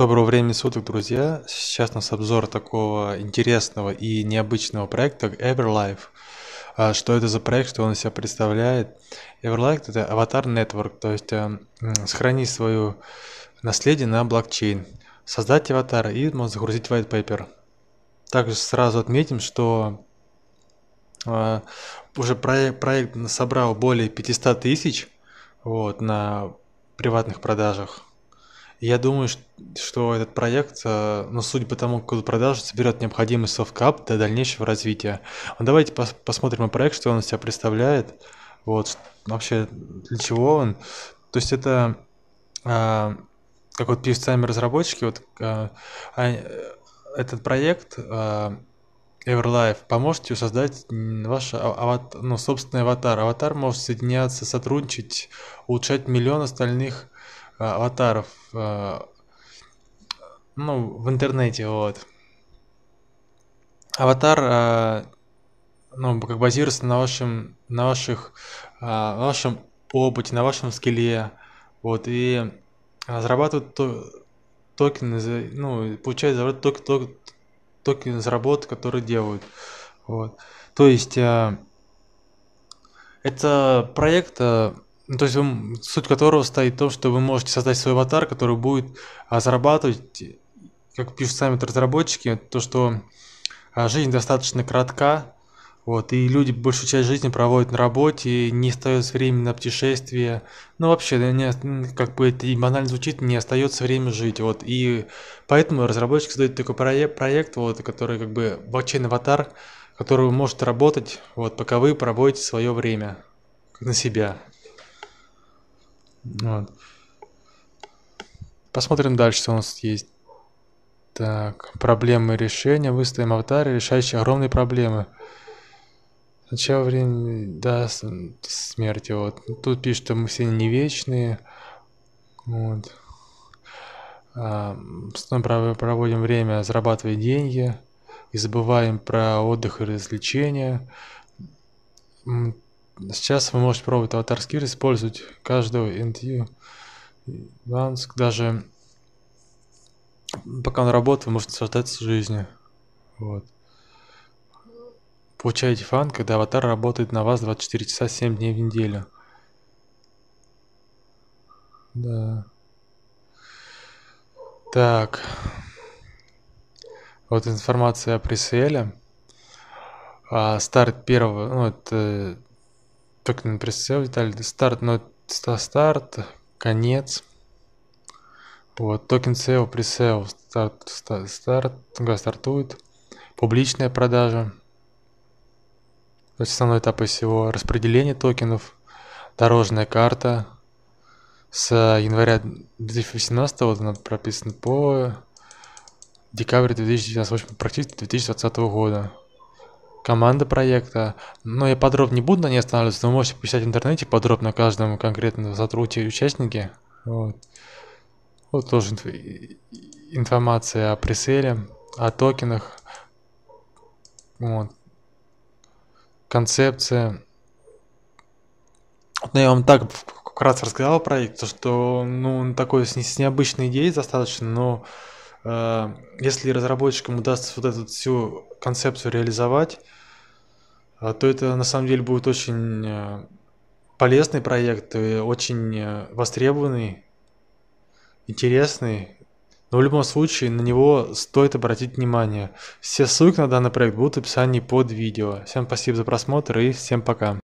Доброго времени суток, друзья! Сейчас у нас обзор такого интересного и необычного проекта Everlife. А, что это за проект, что он из себя представляет? Everlife это аватар Network, то есть эм, сохранить свое наследие на блокчейн, создать аватар и можно загрузить white paper. Также сразу отметим, что а, уже проект, проект собрал более 500 тысяч вот, на приватных продажах. Я думаю, что этот проект, э, ну, судя по тому, как он продажи, соберет необходимый софткап для дальнейшего развития. Ну, давайте пос посмотрим на проект, что он из себя представляет. Вот, вообще, для чего он. То есть это, э, как вот пишут сами разработчики, вот э, а, этот проект э, Everlife поможет создать ваш а, аватар, ну, собственный аватар. Аватар может соединяться, сотрудничать, улучшать миллион остальных а, аватаров а, ну, в интернете, вот. Аватар, а, ну, как базируется на вашем, на ваших, на вашем опыте, на вашем скилле, вот, и зарабатывают токены, ну, получают заработать ток, ток, токены заработ, которые делают, вот. То есть, это проект ну, то есть суть которого стоит в том, что вы можете создать свой аватар, который будет а, зарабатывать, как пишут сами разработчики, то, что а, жизнь достаточно кратка, вот, и люди большую часть жизни проводят на работе, не остается времени на путешествия. Ну, вообще, не, как бы это банально звучит, не остается время жить. Вот, и поэтому разработчик создает такой проект, проект вот, который как бы блокчейн-аватар, который вы можете работать, вот, пока вы проводите свое время на себя. Вот. Посмотрим дальше, что у нас есть. Так, проблемы решения. Выставим аватары, решающие огромные проблемы. Сначала время до смерти. Вот. Ну, тут пишет, что мы все не вечные. Вот. А, проводим время, зарабатывая деньги. И забываем про отдых и развлечения Сейчас вы можете пробовать аватарский мир, использовать каждого NTU. Даже пока он работает, вы можете наслаждаться жизнью. Вот. Получаете фан, когда аватар работает на вас 24 часа 7 дней в неделю. Да. Так. Вот информация о пресейле. А, старт первого, ну это только на прицел, Виталий. Старт, но старт, конец. Вот, токен сел, пресейл, старт, старт, старт, стартует. Публичная продажа. То есть основной этап всего распределение токенов. Дорожная карта. С января 2018 вот она прописана по декабрь 2019, в практически 2020 года команда проекта. Но я подробно не буду на ней останавливаться, но вы можете писать в интернете подробно о каждом конкретном сотруднике и участнике. Вот. вот тоже инф информация о преселе, о токенах, вот. концепция. Ну, я вам так вкратце рассказал про проект, что ну, он такой с, с необычной идеей достаточно, но Э, если разработчикам удастся вот эту всю концепцию реализовать, э, то это на самом деле будет очень э, полезный проект, очень востребованный, интересный. Но в любом случае на него стоит обратить внимание. Все ссылки на данный проект будут в описании под видео. Всем спасибо за просмотр и всем пока.